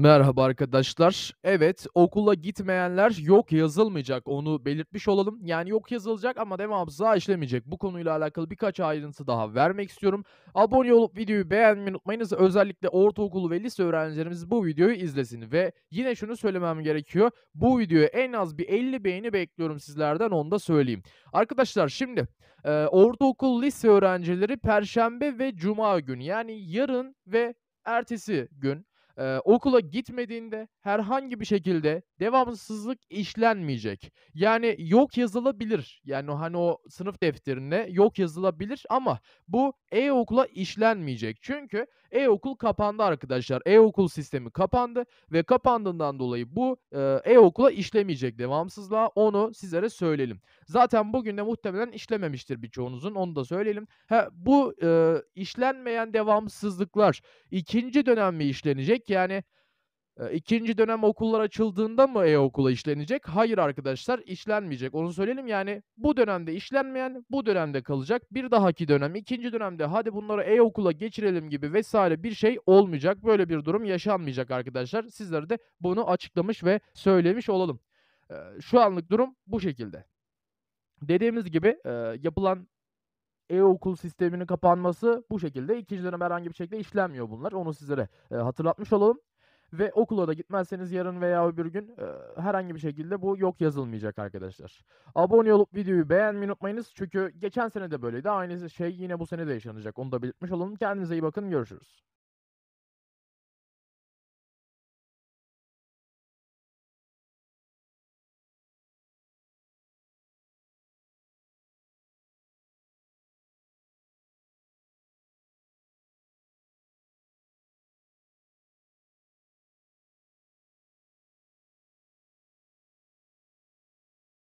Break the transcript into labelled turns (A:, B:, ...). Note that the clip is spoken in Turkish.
A: Merhaba arkadaşlar. Evet, okula gitmeyenler yok yazılmayacak. Onu belirtmiş olalım. Yani yok yazılacak ama devamsızlığa işlemeyecek. Bu konuyla alakalı birkaç ayrıntı daha vermek istiyorum. Abone olup videoyu beğenmeyi unutmayınız. Özellikle ortaokulu ve lise öğrencilerimiz bu videoyu izlesin. Ve yine şunu söylemem gerekiyor. Bu videoya en az bir 50 beğeni bekliyorum sizlerden onu da söyleyeyim. Arkadaşlar şimdi e, ortaokul lise öğrencileri perşembe ve cuma günü yani yarın ve ertesi gün e, okula gitmediğinde herhangi bir şekilde devamsızlık işlenmeyecek. Yani yok yazılabilir. Yani hani o sınıf defterine yok yazılabilir ama bu e-okula işlenmeyecek. Çünkü e-okul kapandı arkadaşlar. E-okul sistemi kapandı ve kapandığından dolayı bu e-okula işlemeyecek devamsızlığa. Onu sizlere söyleyelim. Zaten bugün de muhtemelen işlememiştir birçoğunuzun. Onu da söyleyelim. Ha, bu e, işlenmeyen devamsızlıklar ikinci dönem mi işlenecek? artık yani e, ikinci dönem okullar açıldığında mı e-okula işlenecek? Hayır arkadaşlar işlenmeyecek. Onu söyleyelim yani bu dönemde işlenmeyen bu dönemde kalacak. Bir dahaki dönem ikinci dönemde hadi bunları e-okula geçirelim gibi vesaire bir şey olmayacak. Böyle bir durum yaşanmayacak arkadaşlar. Sizlere de bunu açıklamış ve söylemiş olalım. E, şu anlık durum bu şekilde. Dediğimiz gibi e, yapılan e-okul sisteminin kapanması bu şekilde. İkinci dönem herhangi bir şekilde işlenmiyor bunlar. Onu sizlere e, hatırlatmış olalım. Ve okula da gitmezseniz yarın veya öbür gün e, herhangi bir şekilde bu yok yazılmayacak arkadaşlar. Abone olup videoyu beğenmeyi unutmayınız. Çünkü geçen sene de böyleydi. Aynı şey yine bu sene de yaşanacak. Onu da belirtmiş olalım. Kendinize iyi bakın. Görüşürüz.